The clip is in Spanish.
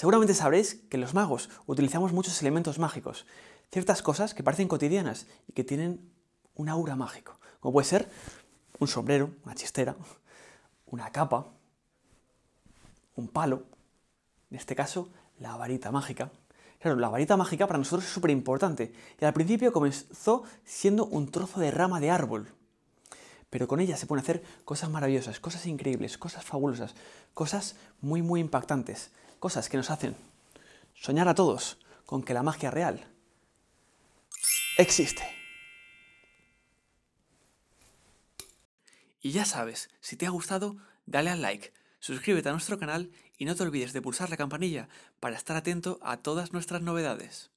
Seguramente sabréis que los magos utilizamos muchos elementos mágicos, ciertas cosas que parecen cotidianas y que tienen un aura mágico, como puede ser un sombrero, una chistera, una capa, un palo, en este caso la varita mágica. Claro, la varita mágica para nosotros es súper importante y al principio comenzó siendo un trozo de rama de árbol, pero con ella se pueden hacer cosas maravillosas, cosas increíbles, cosas fabulosas, cosas muy muy impactantes cosas que nos hacen soñar a todos con que la magia real existe. Y ya sabes, si te ha gustado, dale al like, suscríbete a nuestro canal y no te olvides de pulsar la campanilla para estar atento a todas nuestras novedades.